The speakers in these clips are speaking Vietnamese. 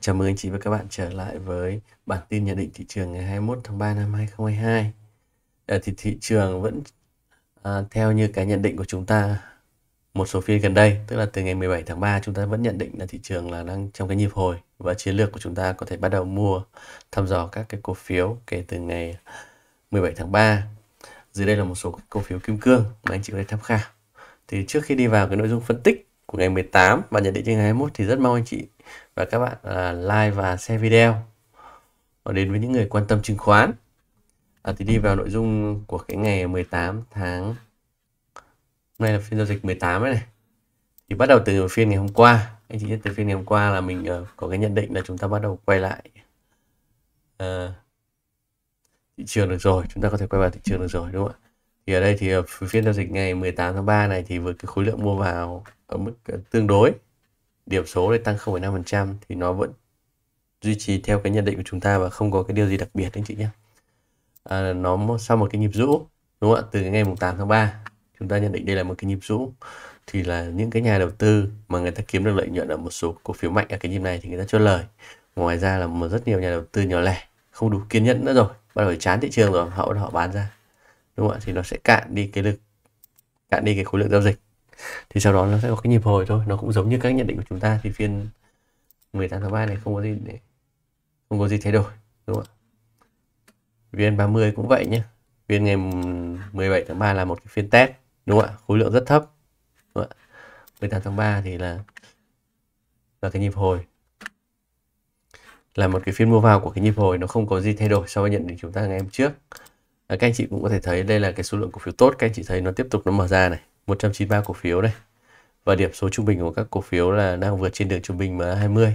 Chào mừng anh chị và các bạn trở lại với bản tin nhận định thị trường ngày 21 tháng 3 năm 2022. À, ờ, thì thị trường vẫn à, theo như cái nhận định của chúng ta một số phiên gần đây, tức là từ ngày 17 tháng 3 chúng ta vẫn nhận định là thị trường là đang trong cái nhịp hồi và chiến lược của chúng ta có thể bắt đầu mua thăm dò các cái cổ phiếu kể từ ngày 17 tháng 3. Dưới đây là một số cổ phiếu kim cương mà anh chị có thể tham khảo. Thì trước khi đi vào cái nội dung phân tích của ngày 18 và nhận định trên ngày 21 thì rất mong anh chị và các bạn à, like và share video và đến với những người quan tâm chứng khoán à, thì đi vào nội dung của cái ngày 18 tháng hôm nay là phiên giao dịch 18 ấy này thì bắt đầu từ phiên ngày hôm qua anh chị biết từ phiên ngày hôm qua là mình uh, có cái nhận định là chúng ta bắt đầu quay lại uh, thị trường được rồi chúng ta có thể quay vào thị trường được rồi đúng không ạ thì ở đây thì ờ, phiên giao dịch ngày 18 tháng 3 này thì với cái khối lượng mua vào ở mức ờ, tương đối điểm số đây tăng 0,5% thì nó vẫn duy trì theo cái nhận định của chúng ta và không có cái điều gì đặc biệt anh chị nhé à, nó sau một cái nhịp rũ đúng không ạ từ cái ngày 8 tháng 3 chúng ta nhận định đây là một cái nhịp rũ thì là những cái nhà đầu tư mà người ta kiếm được lợi nhuận ở một số cổ phiếu mạnh ở cái nhịp này thì người ta chốt lời ngoài ra là một rất nhiều nhà đầu tư nhỏ lẻ không đủ kiên nhẫn nữa rồi bắt đầu chán thị trường rồi họ họ bán ra đúng không ạ thì nó sẽ cạn đi cái lực cạn đi cái khối lượng giao dịch thì sau đó nó sẽ có cái nhịp hồi thôi nó cũng giống như các nhận định của chúng ta thì phiên 18 tháng 3 này không có gì để không có gì thay đổi đúng không ạ viên 30 cũng vậy nhé phiên ngày 17 tháng 3 là một cái phiên test đúng không ạ khối lượng rất thấp đúng không ạ 18 tháng 3 thì là là cái nhịp hồi là một cái phiên mua vào của cái nhịp hồi nó không có gì thay đổi so với nhận định chúng ta ngày hôm trước các anh chị cũng có thể thấy đây là cái số lượng cổ phiếu tốt các anh chị thấy nó tiếp tục nó mở ra này 193 cổ phiếu đây và điểm số trung bình của các cổ phiếu là đang vượt trên đường trung bình MA20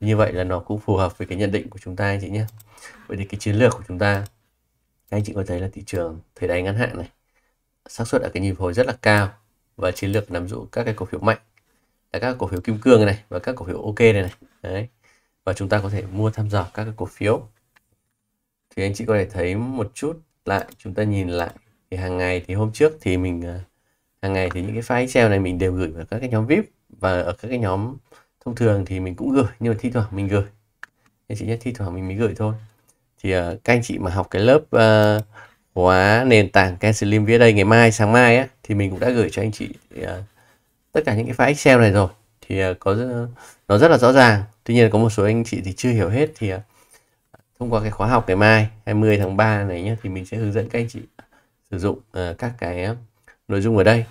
như vậy là nó cũng phù hợp với cái nhận định của chúng ta anh chị nhé vậy thì cái chiến lược của chúng ta các anh chị có thấy là thị trường thời đáy ngắn hạn này xác suất ở cái nhịp hồi rất là cao và chiến lược nắm giữ các cái cổ phiếu mạnh là các cổ phiếu kim cương này và các cổ phiếu ok này này đấy và chúng ta có thể mua thăm dò các cái cổ phiếu thì anh chị có thể thấy một chút lại chúng ta nhìn lại thì hàng ngày thì hôm trước thì mình à, hàng ngày thì những cái file Excel này mình đều gửi vào các cái nhóm VIP và ở các cái nhóm thông thường thì mình cũng gửi nhưng mà thi thoảng mình gửi anh chị nhé thi thoảng mình mới gửi thôi thì uh, các anh chị mà học cái lớp uh, à, khóa nền tảng Cancelim via đây ngày mai sáng mai á thì mình cũng đã gửi cho anh chị uh, tất cả những cái file Excel này rồi thì uh, có nó rất là rõ ràng tuy nhiên có một số anh chị thì chưa hiểu hết thì uh, thông qua cái khóa học ngày mai 20 tháng 3 này nhé thì mình sẽ hướng dẫn các anh chị sử dụng uh, các cái ờ, nội dung ở đây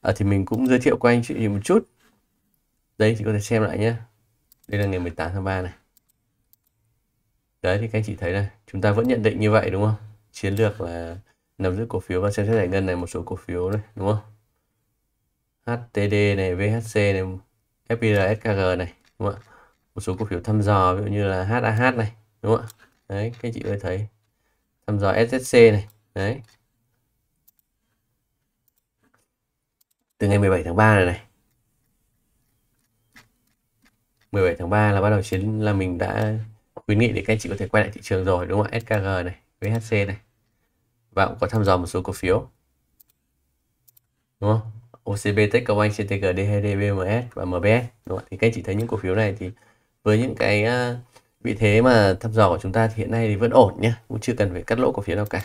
à, thì mình cũng giới thiệu qua anh chị một chút đây chị có thể xem lại nhé đây là ngày 18 tháng 3 này đấy thì các anh chị thấy này chúng ta vẫn nhận định như vậy đúng không chiến lược là nắm giữ cổ phiếu và xem xét giải ngân này một số cổ phiếu này đúng không HTD này VHC này FPR SKG này đúng không ạ một số cổ phiếu thăm dò ví dụ như là HAH này đúng không ạ đấy các chị ơi thấy thăm dò SSC này đấy từ ngày 17 tháng 3 này này 17 tháng 3 là bắt đầu chiến là mình đã khuyến nghị để các chị có thể quay lại thị trường rồi đúng không ạ SKG này VHC này và cũng có thăm dò một số cổ phiếu đúng không OCB Techcombank CTG DHD BMS và MBS đúng không? thì các chị thấy những cổ phiếu này thì với những cái uh, vì thế mà thăm dò của chúng ta thì hiện nay thì vẫn ổn nhé cũng chưa cần phải cắt lỗ cổ phiếu đâu cả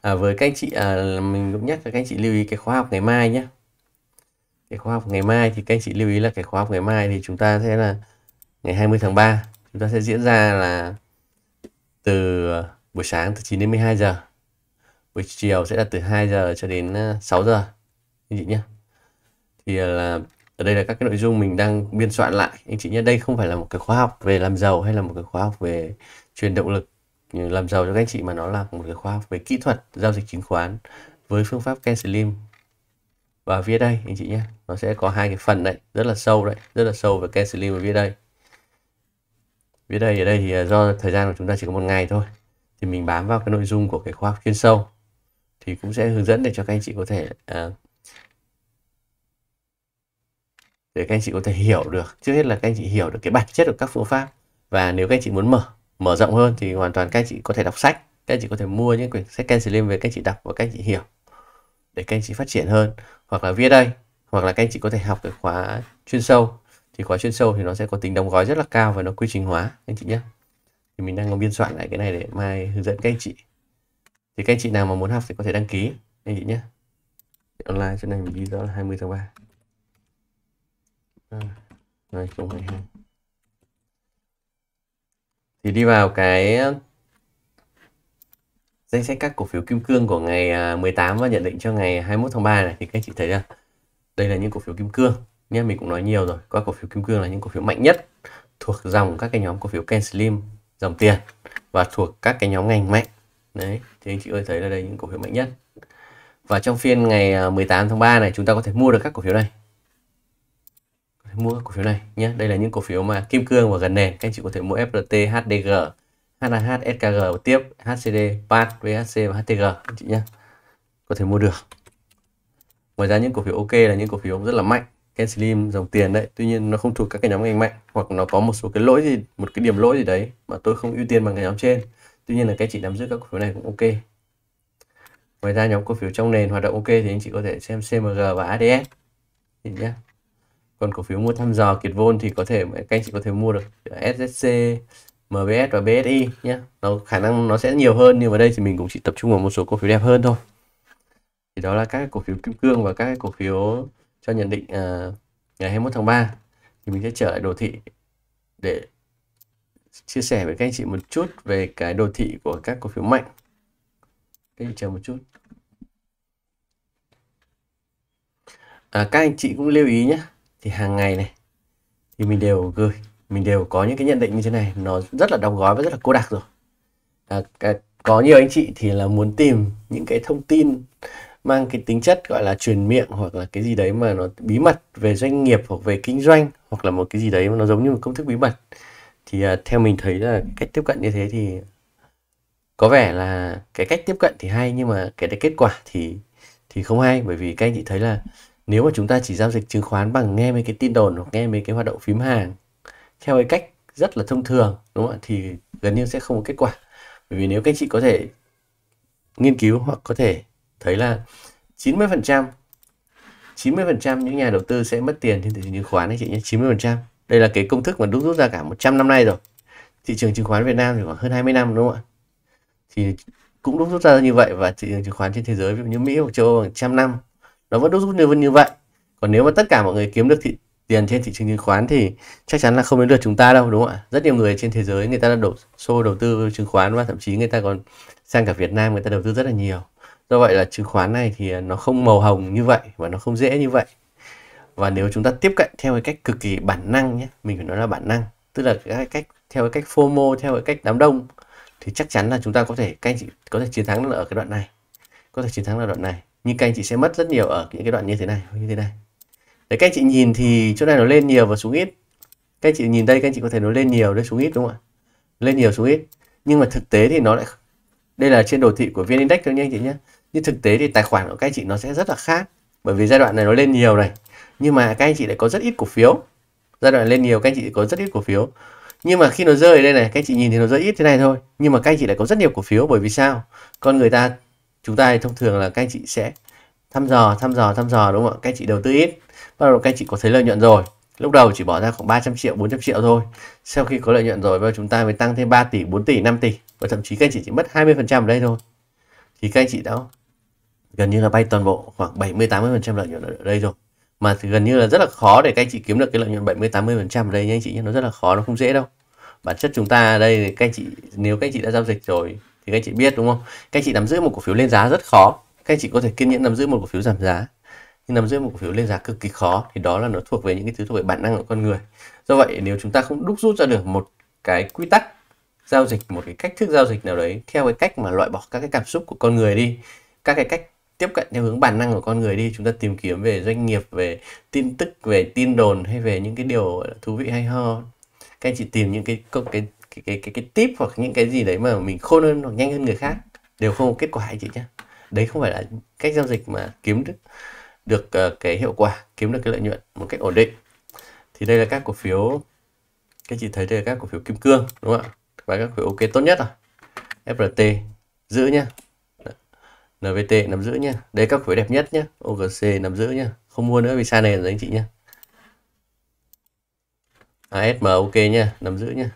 à, với các anh chị à, mình cũng nhắc các anh chị lưu ý cái khóa học ngày mai nhé cái khóa học ngày mai thì các anh chị lưu ý là cái khóa học ngày mai thì chúng ta sẽ là ngày 20 tháng 3 chúng ta sẽ diễn ra là từ à, buổi sáng từ 9 đến 12 giờ buổi chiều sẽ là từ 2 giờ cho đến 6 à, giờ anh chị nhé thì à, là ở đây là các cái nội dung mình đang biên soạn lại anh chị nhé đây không phải là một cái khóa học về làm giàu hay là một cái khóa học về truyền động lực làm giàu cho các anh chị mà nó là một cái khóa học về kỹ thuật giao dịch chứng khoán với phương pháp Ken Slim và viết đây anh chị nhé nó sẽ có hai cái phần đấy rất là sâu đấy rất là sâu về Ken Slim và viết đây viết đây ở đây thì à, do thời gian của chúng ta chỉ có một ngày thôi thì mình bám vào cái nội dung của cái khóa học chuyên sâu thì cũng sẽ hướng dẫn để cho các anh chị có thể uh, để các anh chị có thể hiểu được trước hết là các anh chị hiểu được cái bản chất của các phương pháp và nếu các anh chị muốn mở mở rộng hơn thì hoàn toàn các anh chị có thể đọc sách các anh chị có thể mua những quyển sách Slim về các anh chị đọc và các anh chị hiểu để các anh chị phát triển hơn hoặc là viết đây hoặc là các anh chị có thể học cái khóa chuyên sâu thì khóa chuyên sâu thì nó sẽ có tính đóng gói rất là cao và nó quy trình hóa anh chị nhé thì mình đang biên soạn lại cái này để mai hướng dẫn các anh chị thì các anh chị nào mà muốn học thì có thể đăng ký anh chị nhé online chỗ này mình ghi rõ là 20 tháng 3 À, thì đi vào cái ờ, danh sách các cổ phiếu kim cương của ngày 18 à, và nhận định cho ngày 21 tháng 3 này thì các anh chị thấy là đây là những cổ phiếu kim cương nhé mình cũng nói nhiều rồi các cổ phiếu kim cương là những cổ phiếu mạnh nhất thuộc dòng các cái nhóm cổ phiếu Ken Slim dòng tiền và thuộc các cái nhóm ngành mạnh đấy thì anh chị ơi thấy là đây những cổ phiếu mạnh nhất và trong phiên ngày 18 à, tháng 3 này chúng ta có thể mua được các cổ phiếu này mua cổ phiếu này nhé đây là những cổ phiếu mà kim cương và gần nền các anh chị có thể mua FLT HDG HAH SKG và tiếp HCD PAT VHC và HTG anh chị nhé có thể mua được ngoài ra những cổ phiếu ok là những cổ phiếu rất là mạnh Ken Slim dòng tiền đấy tuy nhiên nó không thuộc các cái nhóm ngành mạnh hoặc nó có một số cái lỗi gì một cái điểm lỗi gì đấy mà tôi không ưu tiên bằng cái nhóm trên tuy nhiên là các chị nắm giữ các cổ phiếu này cũng ok ngoài ra nhóm cổ phiếu trong nền hoạt động ok thì anh chị có thể xem CMG và ADS nhé còn cổ phiếu mua thăm dò kiệt vôn thì có thể các anh chị có thể mua được SSC MBS và BSI nhé nó khả năng nó sẽ nhiều hơn nhưng mà đây thì mình cũng chỉ tập trung vào một số cổ phiếu đẹp hơn thôi thì đó là các cổ phiếu kim cương và các cổ phiếu cho nhận định uh, ngày 21 tháng 3 thì mình sẽ trở lại đồ thị để chia sẻ với các anh chị một chút về cái đồ thị của các cổ phiếu mạnh các anh chờ một chút à, các anh chị cũng lưu ý nhé thì hàng ngày này thì mình đều gửi mình đều có những cái nhận định như thế này nó rất là đóng gói và rất là cô đặc rồi à, có nhiều anh chị thì là muốn tìm những cái thông tin mang cái tính chất gọi là truyền miệng hoặc là cái gì đấy mà nó bí mật về doanh nghiệp hoặc về kinh doanh hoặc là một cái gì đấy mà nó giống như một công thức bí mật thì à, theo mình thấy là cách tiếp cận như thế thì có vẻ là cái cách tiếp cận thì hay nhưng mà cái, cái kết quả thì thì không hay bởi vì các anh chị thấy là nếu mà chúng ta chỉ giao dịch chứng khoán bằng nghe mấy cái tin đồn hoặc nghe mấy cái hoạt động phím hàng theo cái cách rất là thông thường đúng không ạ thì gần như sẽ không có kết quả bởi vì nếu các anh chị có thể nghiên cứu hoặc có thể thấy là 90% 90% những nhà đầu tư sẽ mất tiền trên thị trường chứng khoán anh chị nhé 90% đây là cái công thức mà đúc rút ra cả 100 năm nay rồi thị trường chứng khoán Việt Nam thì khoảng hơn 20 năm đúng không ạ thì cũng đúc rút ra như vậy và thị trường chứng khoán trên thế giới ví dụ như Mỹ hoặc châu Âu hàng trăm năm nó vẫn đúc rút như, như vậy còn nếu mà tất cả mọi người kiếm được thị, tiền trên thị trường chứng khoán thì chắc chắn là không đến lượt chúng ta đâu đúng không ạ rất nhiều người trên thế giới người ta đã đổ xô đầu tư chứng khoán và thậm chí người ta còn sang cả Việt Nam người ta đầu tư rất là nhiều do vậy là chứng khoán này thì nó không màu hồng như vậy và nó không dễ như vậy và nếu chúng ta tiếp cận theo cái cách cực kỳ bản năng nhé mình phải nói là bản năng tức là cái cách theo cái cách FOMO theo cái cách đám đông thì chắc chắn là chúng ta có thể các anh chị có thể chiến thắng ở cái đoạn này có thể chiến thắng ở đoạn này nhưng các anh chị sẽ mất rất nhiều ở những cái đoạn như thế này như thế này đấy các anh chị nhìn thì chỗ này nó lên nhiều và xuống ít các anh chị nhìn đây các anh chị có thể nó lên nhiều lên xuống ít đúng không ạ lên nhiều xuống ít nhưng mà thực tế thì nó lại đây là trên đồ thị của vn index thôi nhé anh chị nhé nhưng thực tế thì tài khoản của các anh chị nó sẽ rất là khác bởi vì giai đoạn này nó lên nhiều này nhưng mà các anh chị lại có rất ít cổ phiếu giai đoạn lên nhiều các anh chị có rất ít cổ phiếu nhưng mà khi nó rơi đây này các anh chị nhìn thì nó rơi ít thế này thôi nhưng mà các anh chị lại có rất nhiều cổ phiếu bởi vì sao con người ta chúng ta thông thường là các anh chị sẽ thăm dò thăm dò thăm dò đúng không ạ các anh chị đầu tư ít bắt đầu các anh chị có thấy lợi nhuận rồi lúc đầu chỉ bỏ ra khoảng 300 triệu 400 triệu thôi sau khi có lợi nhuận rồi bây chúng ta mới tăng thêm 3 tỷ 4 tỷ 5 tỷ và thậm chí các anh chị chỉ mất 20 phần trăm ở đây thôi thì các anh chị đã gần như là bay toàn bộ khoảng 70 80 phần trăm lợi nhuận ở đây rồi mà gần như là rất là khó để các anh chị kiếm được cái lợi nhuận 70 80 phần trăm ở đây nha anh chị nhé nó rất là khó nó không dễ đâu bản chất chúng ta ở đây các anh chị nếu các anh chị đã giao dịch rồi thì các anh chị biết đúng không các anh chị nắm giữ một cổ phiếu lên giá rất khó các anh chị có thể kiên nhẫn nắm giữ một cổ phiếu giảm giá nhưng nắm giữ một cổ phiếu lên giá cực kỳ khó thì đó là nó thuộc về những cái thứ thuộc về bản năng của con người do vậy nếu chúng ta không đúc rút ra được một cái quy tắc giao dịch một cái cách thức giao dịch nào đấy theo cái cách mà loại bỏ các cái cảm xúc của con người đi các cái cách tiếp cận theo hướng bản năng của con người đi chúng ta tìm kiếm về doanh nghiệp về tin tức về tin đồn hay về những cái điều thú vị hay ho các anh chị tìm những cái cái cái cái cái cái tip hoặc những cái gì đấy mà mình khôn hơn hoặc nhanh hơn người khác đều không có kết quả anh chị nhé đấy không phải là cách giao dịch mà kiếm được được uh, cái hiệu quả kiếm được cái lợi nhuận một cách ổn định thì đây là các cổ phiếu các chị thấy đây là các cổ phiếu kim cương đúng không ạ và các cổ phiếu ok tốt nhất rồi FRT giữ nhá NVT nắm giữ nhá đây các cổ phiếu đẹp nhất nhá OGC nắm giữ nhá không mua nữa vì sai này rồi anh chị nhá ASM ok nhá nắm giữ nhá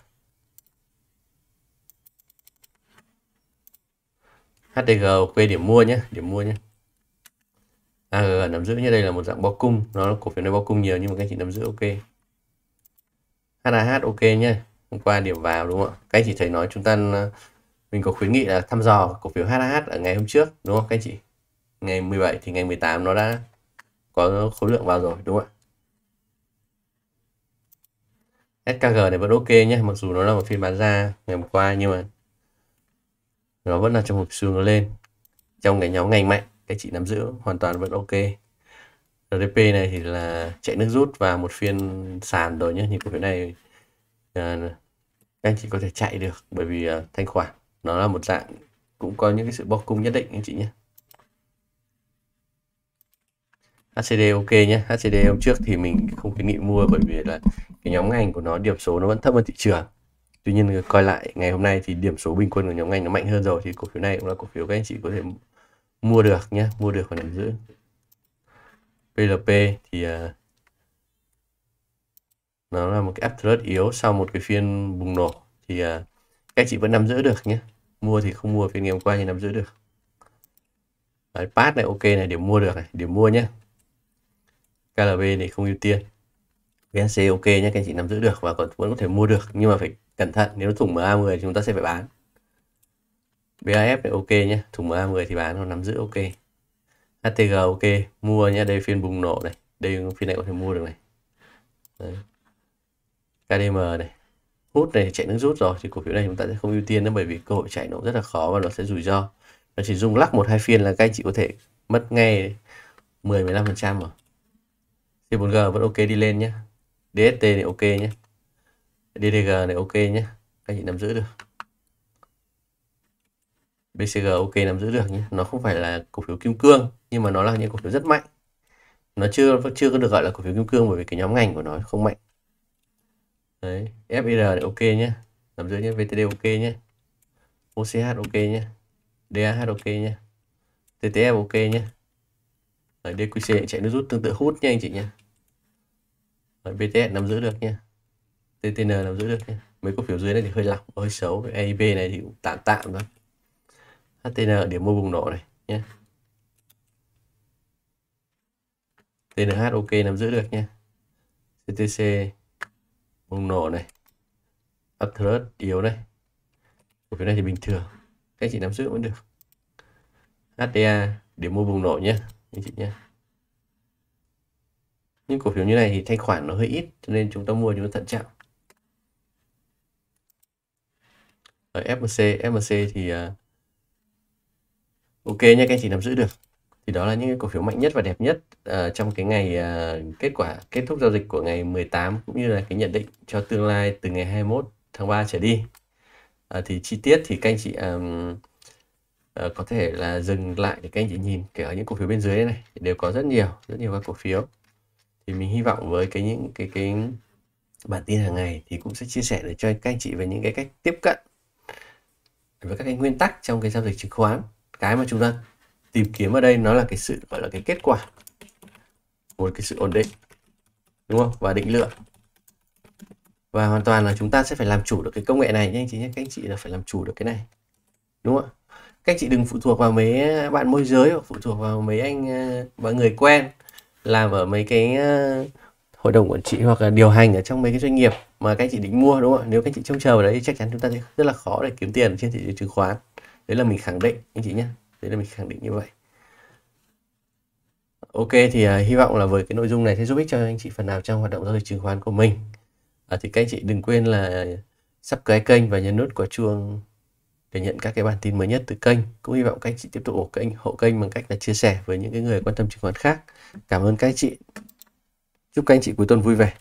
HDG ok điểm mua nhé điểm mua nhé AG nắm giữ như đây là một dạng bao cung nó cổ phiếu này bao cung nhiều nhưng mà các anh chị nắm giữ ok HAH ok nhé hôm qua điểm vào đúng không ạ các anh chị thấy nói chúng ta mình có khuyến nghị là thăm dò cổ phiếu HAH ở ngày hôm trước đúng không các anh chị ngày 17 thì ngày 18 nó đã có khối lượng vào rồi đúng không ạ SKG này vẫn ok nhé mặc dù nó là một phiên bán ra ngày hôm qua nhưng mà nó vẫn là trong hộp xương lên trong cái nhóm ngành mạnh cái chị nắm giữ hoàn toàn vẫn ok RDP này thì là chạy nước rút và một phiên sàn rồi nhé như cổ phiếu này à, anh chị có thể chạy được bởi vì à, thanh khoản nó là một dạng cũng có những cái sự bóc cung nhất định anh chị nhé HCD ok nhé HCD hôm trước thì mình không khuyến nghị mua bởi vì là cái nhóm ngành của nó điểm số nó vẫn thấp hơn thị trường Tuy nhiên coi lại ngày hôm nay thì điểm số bình quân của nhóm ngành nó mạnh hơn rồi thì cổ phiếu này cũng là cổ phiếu các anh chị có thể mua được nhé, mua được và nắm giữ. PLP thì uh, nó là một cái áp yếu sau một cái phiên bùng nổ thì uh, các chị vẫn nắm giữ được nhé. Mua thì không mua phiên ngày hôm qua nhưng nắm giữ được. Đấy, pass này ok này, điểm mua được này, điểm mua nhé. KLB này không ưu tiên. VNC ok nhé, các anh chị nắm giữ được và còn vẫn có thể mua được nhưng mà phải cẩn thận nếu thùng MA10 chúng ta sẽ phải bán BAF này ok nhé thùng MA10 thì bán còn nắm giữ ok HTG ok mua nhé đây phiên bùng nổ này đây phiên này có thể mua được này Đấy. KDM này hút này chạy nước rút rồi thì cổ phiếu này chúng ta sẽ không ưu tiên nữa bởi vì cơ hội chạy nó rất là khó và nó sẽ rủi ro nó chỉ dùng lắc một hai phiên là các anh chị có thể mất ngay 10 15 phần trăm rồi C4G vẫn ok đi lên nhé DST này ok nhé DDG này ok nhé anh chị nắm giữ được BCG ok nắm giữ được nhé nó không phải là cổ phiếu kim cương nhưng mà nó là những cổ phiếu rất mạnh nó chưa chưa có được gọi là cổ phiếu kim cương bởi vì cái nhóm ngành của nó không mạnh đấy FIR này ok nhé nắm giữ nhé VTD ok nhé OCH ok nhé DAH ok nhé TTF ok nhé Đấy, DQC chạy nước rút tương tự hút nha anh chị nhé Đấy, BTS nắm giữ được nhé. TTN làm giữ được nhé. mấy cổ phiếu dưới này thì hơi lỏng hơi xấu AIB này thì cũng tạm tạm thôi HTN ở điểm mua bùng nổ này nhé TNH ok nắm giữ được nhé CTC bùng nổ này Atlas yếu này cổ phiếu này thì bình thường các chị nắm giữ vẫn được HDA điểm mua bùng nổ nhé anh chị nhé những cổ phiếu như này thì thanh khoản nó hơi ít cho nên chúng ta mua chúng ta thận trọng ở ờ, FMC FMC thì uh, ok nha các anh chị nắm giữ được thì đó là những cái cổ phiếu mạnh nhất và đẹp nhất uh, trong cái ngày uh, kết quả kết thúc giao dịch của ngày 18 cũng như là cái nhận định cho tương lai từ ngày 21 tháng 3 trở đi uh, thì chi tiết thì các anh chị um, uh, có thể là dừng lại để các anh chị nhìn kể ở những cổ phiếu bên dưới này đều có rất nhiều rất nhiều các cổ phiếu thì mình hy vọng với cái những cái cái bản tin hàng ngày thì cũng sẽ chia sẻ để cho các anh chị về những cái cách tiếp cận với các cái nguyên tắc trong cái giao dịch chứng khoán cái mà chúng ta tìm kiếm ở đây nó là cái sự gọi là cái kết quả một cái sự ổn định đúng không và định lượng và hoàn toàn là chúng ta sẽ phải làm chủ được cái công nghệ này nhé anh chị nhé các anh chị là phải làm chủ được cái này đúng không các anh chị đừng phụ thuộc vào mấy bạn môi giới hoặc phụ thuộc vào mấy anh và ờ, người quen làm ở mấy cái ờ, hội đồng quản trị hoặc là điều hành ở trong mấy cái doanh nghiệp mà các anh chị định mua đúng không ạ nếu các anh chị trông chờ vào đấy thì chắc chắn chúng ta sẽ rất là khó để kiếm tiền trên thị trường chứng khoán đấy là mình khẳng định anh chị nhé đấy là mình khẳng định như vậy ok thì uh, hy vọng là với cái nội dung này sẽ giúp ích cho anh chị phần nào trong hoạt động giao dịch chứng khoán của mình à, thì các anh chị đừng quên là sắp cái kênh và nhấn nút quả chuông để nhận các cái bản tin mới nhất từ kênh cũng hy vọng các anh chị tiếp tục ủng kênh hộ kênh bằng cách là chia sẻ với những cái người quan tâm chứng khoán khác cảm ơn các anh chị Chúc các anh chị cuối tuần vui vẻ.